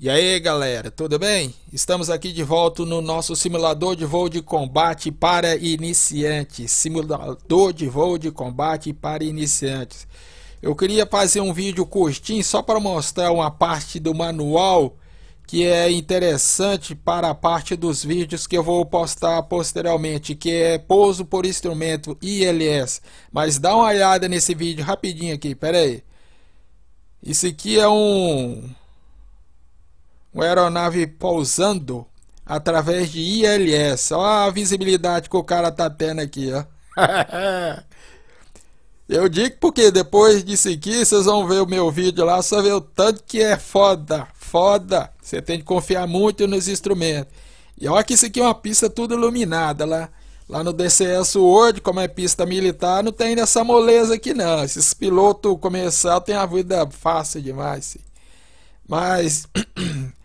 E aí galera, tudo bem? Estamos aqui de volta no nosso simulador de voo de combate para iniciantes. Simulador de voo de combate para iniciantes. Eu queria fazer um vídeo curtinho só para mostrar uma parte do manual que é interessante para a parte dos vídeos que eu vou postar posteriormente, que é pouso por instrumento ILS. Mas dá uma olhada nesse vídeo rapidinho aqui, pera aí. Isso aqui é um uma aeronave pousando através de ILS. Olha a visibilidade que o cara tá tendo aqui, ó. Eu digo porque depois disso aqui, vocês vão ver o meu vídeo lá, só ver o tanto que é foda, foda. Você tem que confiar muito nos instrumentos. E olha que isso aqui é uma pista tudo iluminada lá. Lá no DCS World, como é pista militar, não tem essa moleza aqui não. Esses pilotos comercial tem a vida fácil demais. Mas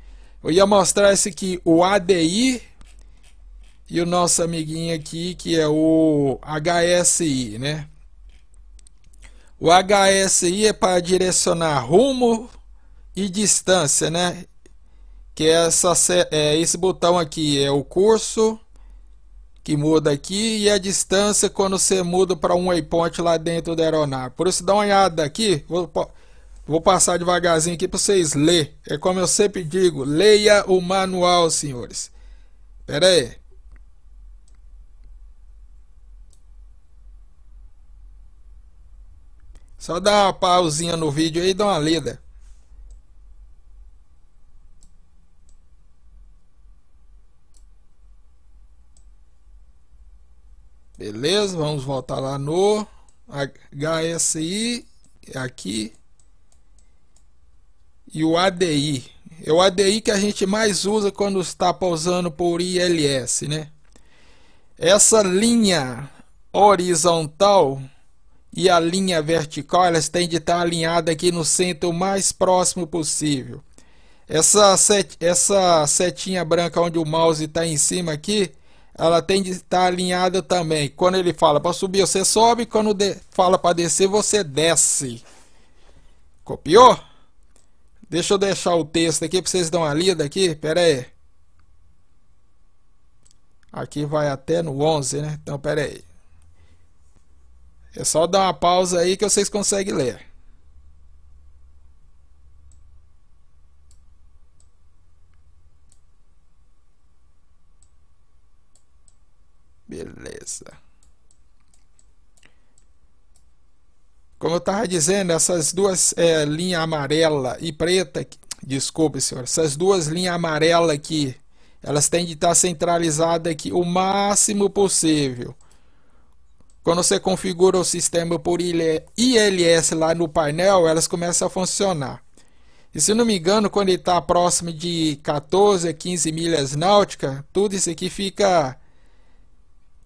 Eu ia mostrar esse aqui, o ADI e o nosso amiguinho aqui que é o HSI, né? O HSI é para direcionar rumo e distância, né? Que é, essa, é esse botão aqui, é o curso que muda aqui e a distância quando você muda para um waypoint lá dentro da aeronave. Por isso dá uma olhada aqui, vou Vou passar devagarzinho aqui para vocês ler. É como eu sempre digo, leia o manual, senhores. Pera aí. Só dá uma pausinha no vídeo aí e dá uma lida. Beleza, vamos voltar lá no HSI, aqui e o ADI. É o ADI que a gente mais usa quando está pausando por ILS, né? Essa linha horizontal e a linha vertical, elas têm de estar alinhadas aqui no centro o mais próximo possível. Essa, set, essa setinha branca onde o mouse está em cima aqui, ela tem de estar alinhada também. Quando ele fala para subir, você sobe. Quando fala para descer, você desce. Copiou? Deixa eu deixar o texto aqui para vocês dar uma lida aqui. Pera aí. Aqui vai até no 11, né? Então, pera aí. É só dar uma pausa aí que vocês conseguem ler. Beleza. Como eu estava dizendo, essas duas é, linhas amarela e preta, desculpe senhor, essas duas linhas amarela aqui, elas têm de estar centralizadas aqui o máximo possível. Quando você configura o sistema por ILS lá no painel, elas começam a funcionar. E se não me engano, quando ele está próximo de 14 a 15 milhas náuticas, tudo isso aqui fica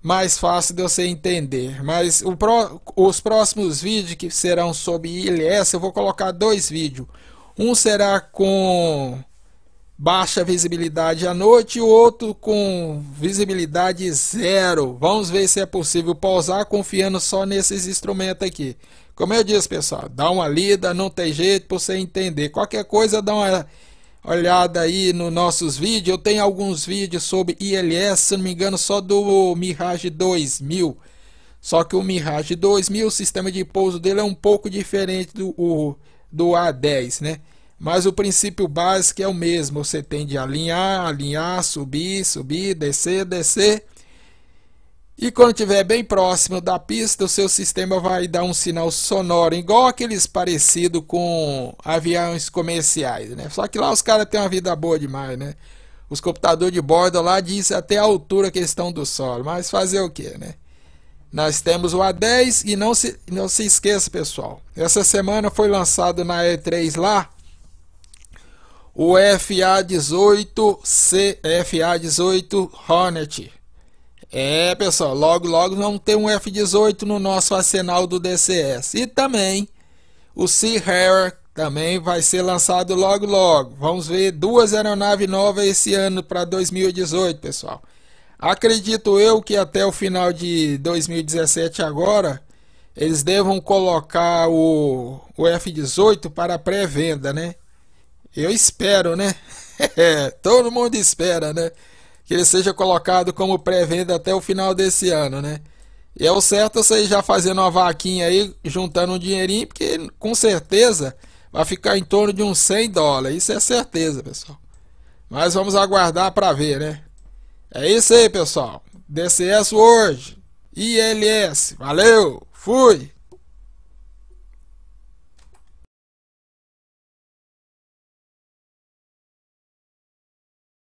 mais fácil de você entender. Mas pro, os próximos vídeos que serão sobre ILS, eu vou colocar dois vídeos. Um será com baixa visibilidade à noite e o outro com visibilidade zero. Vamos ver se é possível pausar confiando só nesses instrumentos aqui. Como eu disse, pessoal, dá uma lida, não tem jeito para você entender. Qualquer coisa, dá uma olhada aí nos nossos vídeos. Eu tenho alguns vídeos sobre ILS, se não me engano, só do Mirage 2000. Só que o Mirage 2000, o sistema de pouso dele é um pouco diferente do, o, do A10, né? Mas o princípio básico é o mesmo. Você tem de alinhar, alinhar, subir, subir, descer, descer e quando estiver bem próximo da pista, o seu sistema vai dar um sinal sonoro, igual aqueles parecido com aviões comerciais, né? Só que lá os caras têm uma vida boa demais, né? Os computadores de bordo lá dizem até a altura que estão do solo, mas fazer o que, né? Nós temos o A10 e não se, não se esqueça, pessoal. Essa semana foi lançado na E3 lá o FA-18 CFA-18 Hornet é, pessoal, logo logo vamos ter um F-18 no nosso arsenal do DCS. E também o Sea Harrier também vai ser lançado logo logo. Vamos ver duas aeronaves novas esse ano para 2018, pessoal. Acredito eu que até o final de 2017 agora eles devam colocar o, o F-18 para pré-venda, né? Eu espero, né? Todo mundo espera, né? que ele seja colocado como pré-venda até o final desse ano, né? E é o certo você já fazendo uma vaquinha aí, juntando um dinheirinho, porque com certeza vai ficar em torno de uns 100 dólares. Isso é certeza, pessoal. Mas vamos aguardar para ver, né? É isso aí, pessoal. DCS hoje. ILS. Valeu. Fui.